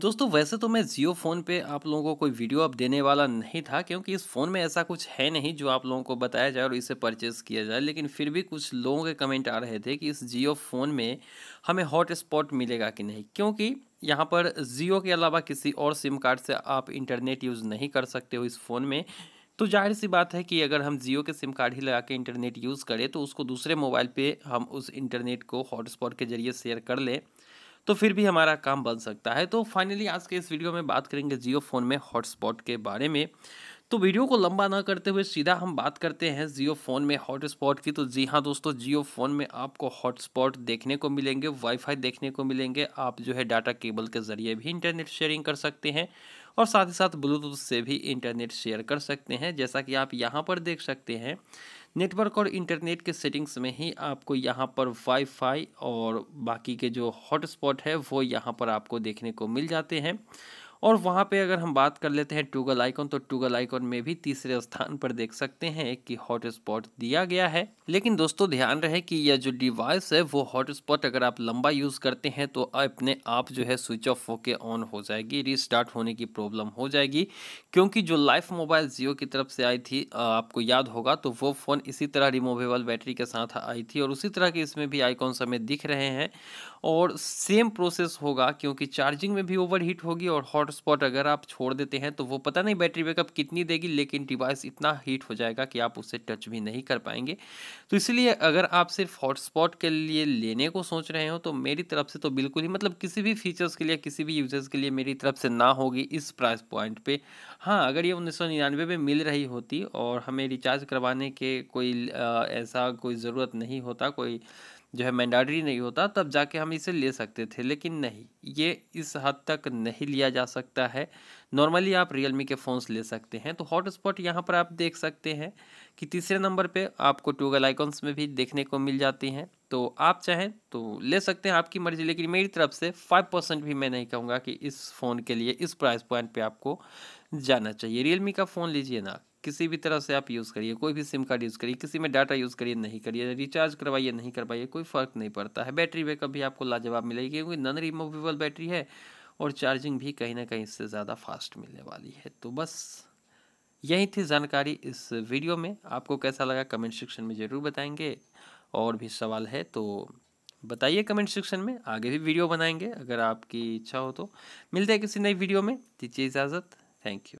दोस्तों वैसे तो मैं जियो फ़ोन पे आप लोगों को कोई वीडियो अब देने वाला नहीं था क्योंकि इस फ़ोन में ऐसा कुछ है नहीं जो आप लोगों को बताया जाए और इसे परचेस किया जाए लेकिन फिर भी कुछ लोगों के कमेंट आ रहे थे कि इस जियो फ़ोन में हमें हॉटस्पॉट मिलेगा कि नहीं क्योंकि यहाँ पर जियो के अलावा किसी और सिम कार्ड से आप इंटरनेट यूज़ नहीं कर सकते हो इस फ़ोन में तो जाहिर सी बात है कि अगर हम जियो के सिम कार्ड ही लगा के इंटरनेट यूज़ करें तो उसको दूसरे मोबाइल पर हम उस इंटरनेट को हॉटस्पॉट के ज़रिए शेयर कर लें तो फिर भी हमारा काम बन सकता है तो फाइनली आज के इस वीडियो में बात करेंगे जियो फ़ोन में हॉटस्पॉट के बारे में तो वीडियो को लंबा ना करते हुए सीधा हम बात करते हैं जियो फ़ोन में हॉटस्पॉट की तो जी हाँ दोस्तों जियो फ़ोन में आपको हॉटस्पॉट देखने को मिलेंगे वाईफाई देखने को मिलेंगे आप जो है डाटा केबल के ज़रिए भी इंटरनेट शेयरिंग कर सकते हैं और साथ ही साथ ब्लूटूथ से भी इंटरनेट शेयर कर सकते हैं जैसा कि आप यहाँ पर देख सकते हैं नेटवर्क और इंटरनेट के सेटिंग्स में ही आपको यहाँ पर वाईफाई और बाकी के जो हॉटस्पॉट है वो यहाँ पर आपको देखने को मिल जाते हैं और वहाँ पे अगर हम बात कर लेते हैं टूगल आइकॉन तो टूगल आइकॉन में भी तीसरे स्थान पर देख सकते हैं कि हॉट स्पॉट दिया गया है लेकिन दोस्तों ध्यान रहे कि यह जो डिवाइस है वो हॉट स्पॉट अगर आप लंबा यूज़ करते हैं तो अपने आप जो है स्विच ऑफ होके ऑन हो जाएगी रिस्टार्ट होने की प्रॉब्लम हो जाएगी क्योंकि जो लाइफ मोबाइल जियो की तरफ से आई थी आपको याद होगा तो वो फ़ोन इसी तरह रिमूवेबल बैटरी के साथ आई थी और उसी तरह के इसमें भी आइकॉन समय दिख रहे हैं और सेम प्रोसेस होगा क्योंकि चार्जिंग में भी ओवर होगी और हॉट हॉट स्पॉट अगर आप छोड़ देते हैं तो वो पता नहीं बैटरी बैकअप कितनी देगी लेकिन डिवाइस इतना हीट हो जाएगा कि आप उसे टच भी नहीं कर पाएंगे तो इसलिए अगर आप सिर्फ हॉटस्पॉट के लिए लेने को सोच रहे हो तो मेरी तरफ से तो बिल्कुल ही मतलब किसी भी फीचर्स के लिए किसी भी यूजर्स के लिए मेरी तरफ से ना होगी इस प्राइस पॉइंट पर हाँ अगर ये उन्नीस में मिल रही होती और हमें रिचार्ज करवाने के कोई ऐसा कोई ज़रूरत नहीं होता कोई जो है मैंडाटरी नहीं होता तब जाके हम इसे ले सकते थे लेकिन नहीं ये इस हद तक नहीं लिया जा सकता है नॉर्मली आप रियलमी के फ़ोन्स ले सकते हैं तो हॉटस्पॉट यहाँ पर आप देख सकते हैं कि तीसरे नंबर पे आपको टूगल आइकॉन्स में भी देखने को मिल जाती हैं तो आप चाहें तो ले सकते हैं आपकी मर्ज़ी लेकिन मेरी तरफ से फाइव परसेंट भी मैं नहीं कहूँगा कि इस फ़ोन के लिए इस प्राइस पॉइंट पर आपको जाना चाहिए रियलमी का फ़ोन लीजिए ना किसी भी तरह से आप यूज़ करिए कोई भी सिम कार्ड यूज़ करिए किसी में डाटा यूज़ करिए नहीं करिए रिचार्ज करवाइए नहीं करवाइए कोई फ़र्क नहीं पड़ता है बैटरी बैकअप भी आपको लाजवाब मिलेगी क्योंकि नन रिमूवेबल बैटरी है और चार्जिंग भी कहीं ना कहीं इससे ज़्यादा फास्ट मिलने वाली है तो बस यही थी जानकारी इस वीडियो में आपको कैसा लगा कमेंट सेक्शन में ज़रूर बताएंगे और भी सवाल है तो बताइए कमेंट सेक्शन में आगे भी वीडियो बनाएंगे अगर आपकी इच्छा हो तो मिलते हैं किसी नई वीडियो में दीजिए इजाज़त थैंक यू